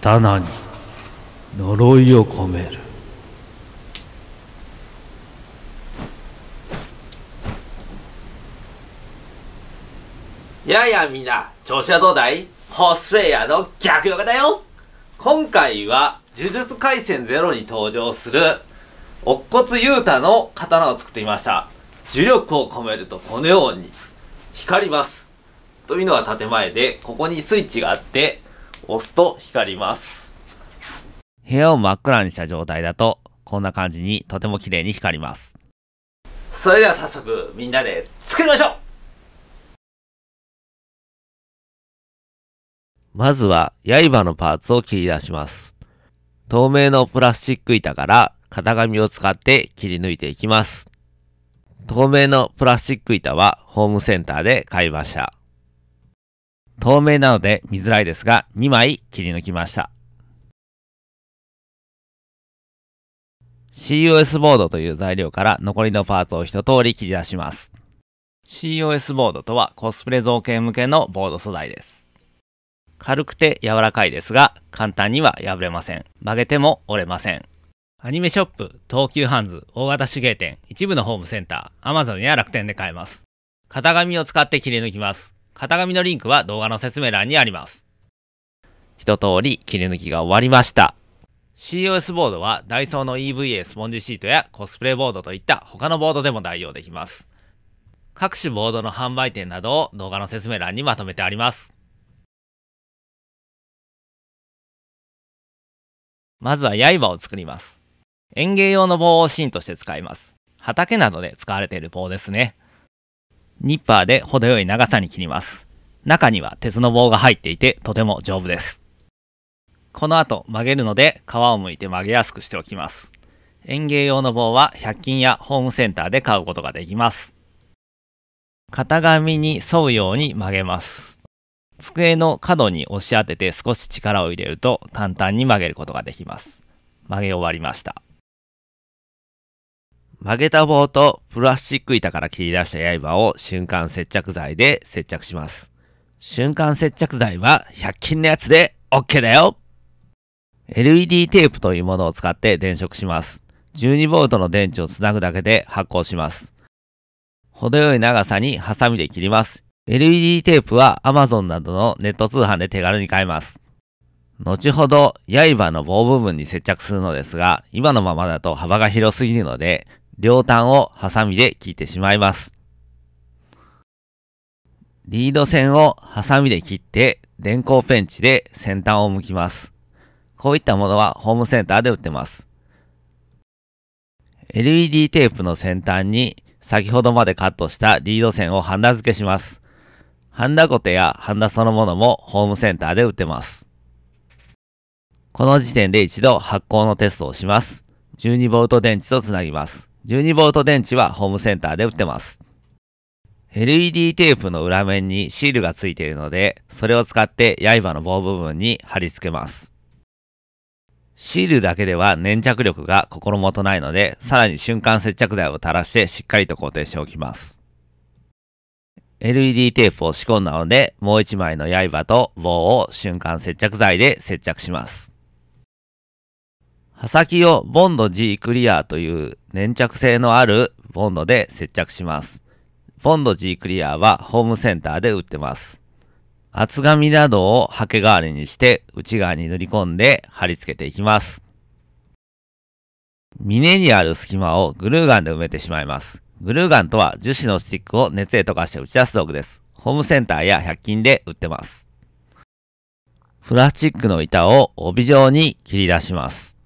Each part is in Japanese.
刀に呪いを込めるややみんな調子はどうだいホスプレイヤーの逆ヨガだよ今回は呪術廻戦ゼロに登場する乙骨雄太の刀を作ってみました呪力を込めるとこのように光りますというのが建前でここにスイッチがあって押すと光ります。部屋を真っ暗にした状態だと、こんな感じにとても綺麗に光ります。それでは早速、みんなで作りましょうまずは、刃のパーツを切り出します。透明のプラスチック板から型紙を使って切り抜いていきます。透明のプラスチック板はホームセンターで買いました。透明なので見づらいですが2枚切り抜きました。COS ボードという材料から残りのパーツを一通り切り出します。COS ボードとはコスプレ造形向けのボード素材です。軽くて柔らかいですが簡単には破れません。曲げても折れません。アニメショップ、東急ハンズ、大型手芸店、一部のホームセンター、アマゾンや楽天で買えます。型紙を使って切り抜きます。型紙のリンクは動画の説明欄にあります。一通り切り抜きが終わりました。COS ボードはダイソーの EVA スポンジシートやコスプレボードといった他のボードでも代用できます。各種ボードの販売店などを動画の説明欄にまとめてあります。まずは刃を作ります。園芸用の棒を芯として使います。畑などで使われている棒ですね。ニッパーで程よい長さに切ります。中には鉄の棒が入っていてとても丈夫です。この後曲げるので皮を剥いて曲げやすくしておきます。園芸用の棒は100均やホームセンターで買うことができます。型紙に沿うように曲げます。机の角に押し当てて少し力を入れると簡単に曲げることができます。曲げ終わりました。曲げた棒とプラスチック板から切り出した刃を瞬間接着剤で接着します。瞬間接着剤は100均のやつで OK だよ !LED テープというものを使って電飾します。12V の電池をつなぐだけで発光します。程よい長さにハサミで切ります。LED テープは Amazon などのネット通販で手軽に買えます。後ほど刃の棒部分に接着するのですが、今のままだと幅が広すぎるので、両端をハサミで切ってしまいます。リード線をハサミで切って電光ペンチで先端を剥きます。こういったものはホームセンターで売ってます。LED テープの先端に先ほどまでカットしたリード線をハンダ付けします。ハンダコテやハンダそのものもホームセンターで売ってます。この時点で一度発光のテストをします。12V 電池とつなぎます。12V 電池はホームセンターで売ってます。LED テープの裏面にシールがついているので、それを使って刃の棒部分に貼り付けます。シールだけでは粘着力が心もとないので、さらに瞬間接着剤を垂らしてしっかりと固定しておきます。LED テープを仕込んだので、もう一枚の刃と棒を瞬間接着剤で接着します。刃先をボンド G クリアという粘着性のあるボンドで接着します。ボンド G クリアはホームセンターで売ってます。厚紙などをハケ代わりにして内側に塗り込んで貼り付けていきます。峰にある隙間をグルーガンで埋めてしまいます。グルーガンとは樹脂のスティックを熱で溶かして打ち出す道具です。ホームセンターや100均で売ってます。プラスチックの板を帯状に切り出します。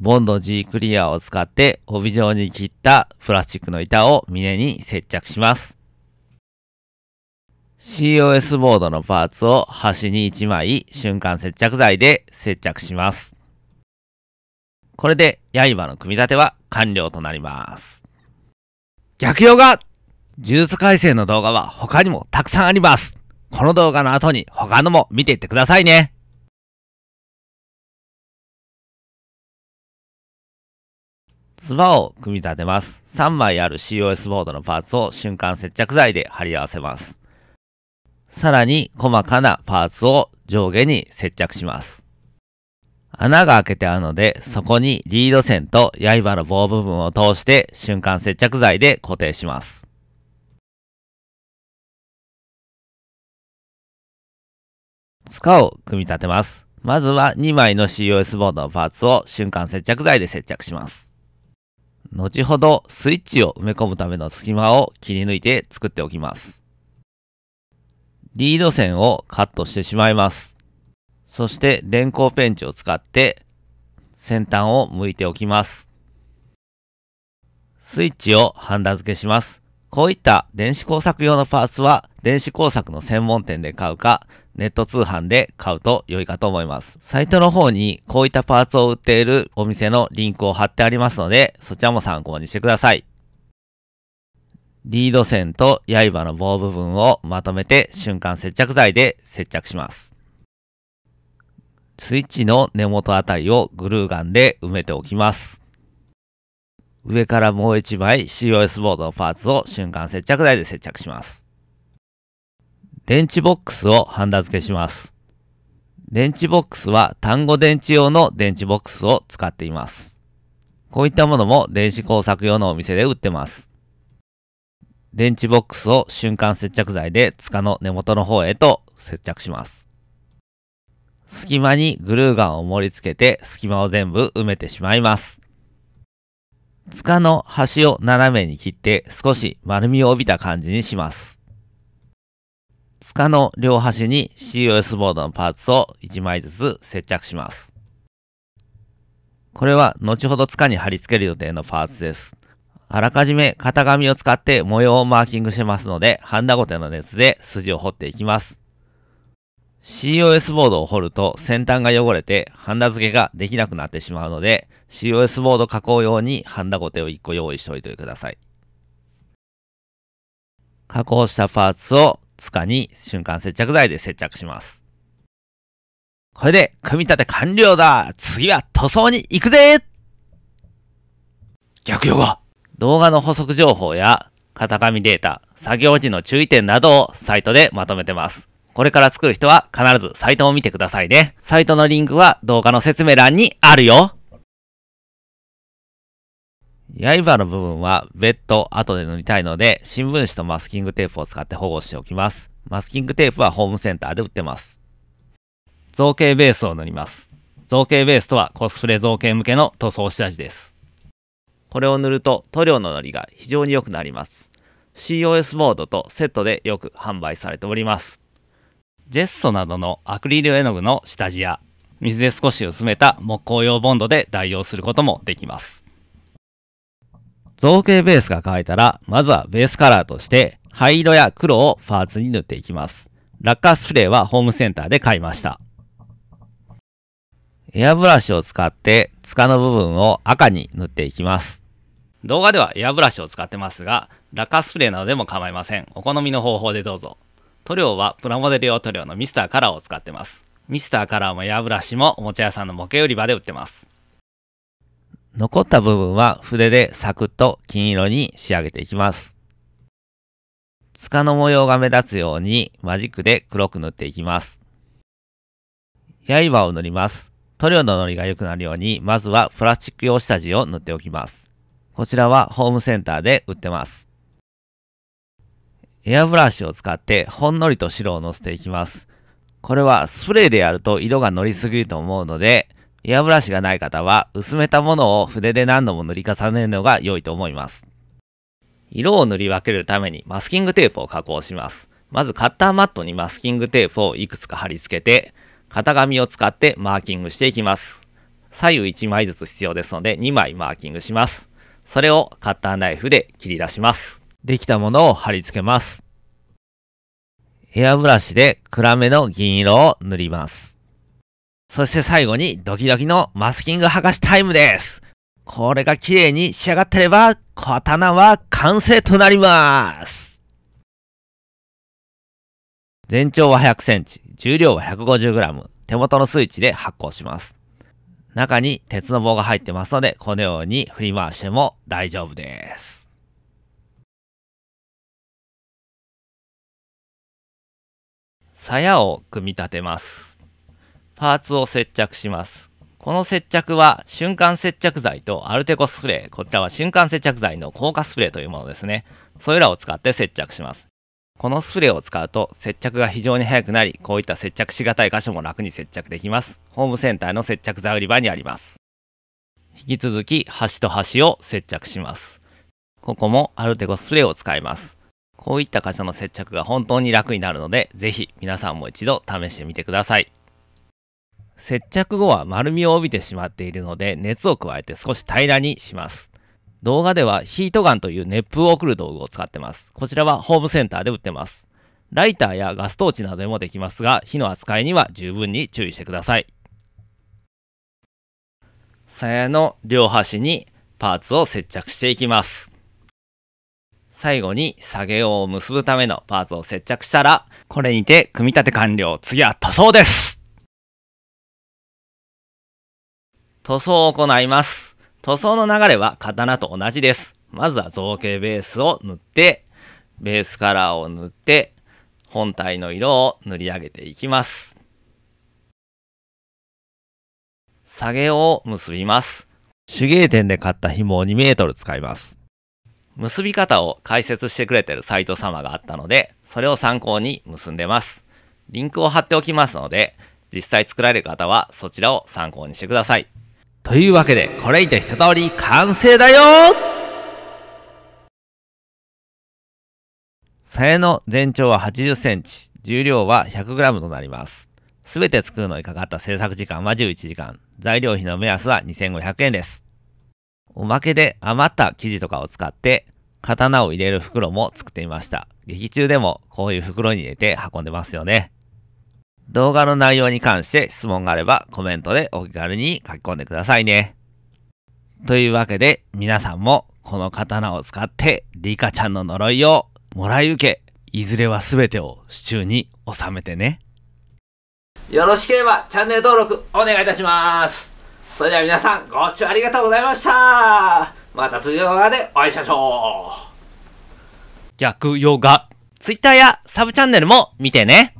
ボンド G クリアを使って帯状に切ったプラスチックの板を峰に接着します。COS ボードのパーツを端に1枚瞬間接着剤で接着します。これで刃の組み立ては完了となります。逆用が呪術改正の動画は他にもたくさんあります。この動画の後に他のも見ていってくださいね。ツバを組み立てます。3枚ある COS ボードのパーツを瞬間接着剤で貼り合わせます。さらに細かなパーツを上下に接着します。穴が開けてあるので、そこにリード線と刃の棒部分を通して瞬間接着剤で固定します。かを組み立てます。まずは2枚の COS ボードのパーツを瞬間接着剤で接着します。後ほどスイッチを埋め込むための隙間を切り抜いて作っておきます。リード線をカットしてしまいます。そして電光ペンチを使って先端を向いておきます。スイッチをハンダ付けします。こういった電子工作用のパーツは電子工作の専門店で買うか、ネット通販で買うと良いかと思います。サイトの方にこういったパーツを売っているお店のリンクを貼ってありますので、そちらも参考にしてください。リード線と刃の棒部分をまとめて瞬間接着剤で接着します。スイッチの根元あたりをグルーガンで埋めておきます。上からもう1枚 COS ボードのパーツを瞬間接着剤で接着します。電池ボックスをハンダ付けします。電池ボックスは単語電池用の電池ボックスを使っています。こういったものも電子工作用のお店で売ってます。電池ボックスを瞬間接着剤で塚の根元の方へと接着します。隙間にグルーガンを盛り付けて隙間を全部埋めてしまいます。塚の端を斜めに切って少し丸みを帯びた感じにします。塚の両端に COS ボードのパーツを1枚ずつ接着します。これは後ほど塚に貼り付ける予定のパーツです。あらかじめ型紙を使って模様をマーキングしてますので、ハンダゴテの熱で筋を彫っていきます。COS ボードを掘ると先端が汚れてハンダ付けができなくなってしまうので COS ボード加工用にハンダゴテを1個用意しておいてください。加工したパーツを束に瞬間接着剤で接着します。これで組み立て完了だ次は塗装に行くぜ逆用が動画の補足情報や型紙データ、作業時の注意点などをサイトでまとめてます。これから作る人は必ずサイトを見てくださいね。サイトのリンクは動画の説明欄にあるよ刃の部分は別途後で塗りたいので、新聞紙とマスキングテープを使って保護しておきます。マスキングテープはホームセンターで売ってます。造形ベースを塗ります。造形ベースとはコスプレ造形向けの塗装下地です。これを塗ると塗料の塗りが非常に良くなります。COS ボードとセットでよく販売されております。ジェッソなどのアクリル絵の具の下地や水で少し薄めた木工用ボンドで代用することもできます。造形ベースが乾いたら、まずはベースカラーとして灰色や黒をパーツに塗っていきます。落ースプレーはホームセンターで買いました。エアブラシを使って柄の部分を赤に塗っていきます。動画ではエアブラシを使ってますが、落ースプレーなどでも構いません。お好みの方法でどうぞ。塗料はプラモデル用塗料のミスターカラーを使ってます。ミスターカラーもエアブラシもおもちゃ屋さんの模型売り場で売ってます。残った部分は筆でサクッと金色に仕上げていきます。柄の模様が目立つようにマジックで黒く塗っていきます。刃を塗ります。塗料の塗りが良くなるように、まずはプラスチック用下地を塗っておきます。こちらはホームセンターで売ってます。エアブラシを使ってほんのりと白をのせていきます。これはスプレーでやると色が乗りすぎると思うので、エアブラシがない方は薄めたものを筆で何度も塗り重ねるのが良いと思います。色を塗り分けるためにマスキングテープを加工します。まずカッターマットにマスキングテープをいくつか貼り付けて、型紙を使ってマーキングしていきます。左右1枚ずつ必要ですので2枚マーキングします。それをカッターナイフで切り出します。できたものを貼り付けます。エアブラシで暗めの銀色を塗ります。そして最後にドキドキのマスキング剥がしタイムです。これが綺麗に仕上がってれば、刀は完成となります。全長は100センチ、重量は1 5 0グラム、手元のスイッチで発光します。中に鉄の棒が入ってますので、このように振り回しても大丈夫です。鞘を組み立てます。パーツを接着します。この接着は瞬間接着剤とアルテコスプレー、こちらは瞬間接着剤の硬化スプレーというものですね。それらを使って接着します。このスプレーを使うと接着が非常に早くなり、こういった接着しがたい箇所も楽に接着できます。ホームセンターの接着剤売り場にあります。引き続き端と端を接着します。ここもアルテコスプレーを使います。こういった箇所の接着が本当に楽になるので、ぜひ皆さんも一度試してみてください。接着後は丸みを帯びてしまっているので、熱を加えて少し平らにします。動画ではヒートガンという熱風を送る道具を使ってます。こちらはホームセンターで売ってます。ライターやガストーチなどでもできますが、火の扱いには十分に注意してください。鞘の両端にパーツを接着していきます。最後に下げを結ぶためのパーツを接着したら、これにて組み立て完了。次は塗装です塗装を行います。塗装の流れは刀と同じです。まずは造形ベースを塗って、ベースカラーを塗って、本体の色を塗り上げていきます。下げを結びます。手芸店で買った紐を2メートル使います。結び方を解説してくれてるサイト様があったので、それを参考に結んでます。リンクを貼っておきますので、実際作られる方はそちらを参考にしてください。というわけで、これにて一通り完成だよ鞘の全長は80センチ、重量は100グラムとなります。すべて作るのにかかった制作時間は11時間、材料費の目安は2500円です。おまけで余った生地とかを使って刀を入れる袋も作ってみました。劇中でもこういう袋に入れて運んでますよね。動画の内容に関して質問があればコメントでお気軽に書き込んでくださいね。というわけで皆さんもこの刀を使ってリカちゃんの呪いをもらい受け、いずれは全てを手中に収めてね。よろしければチャンネル登録お願いいたします。それでは皆さんご視聴ありがとうございました。また次の動画でお会いしましょう逆ヨガ Twitter やサブチャンネルも見てね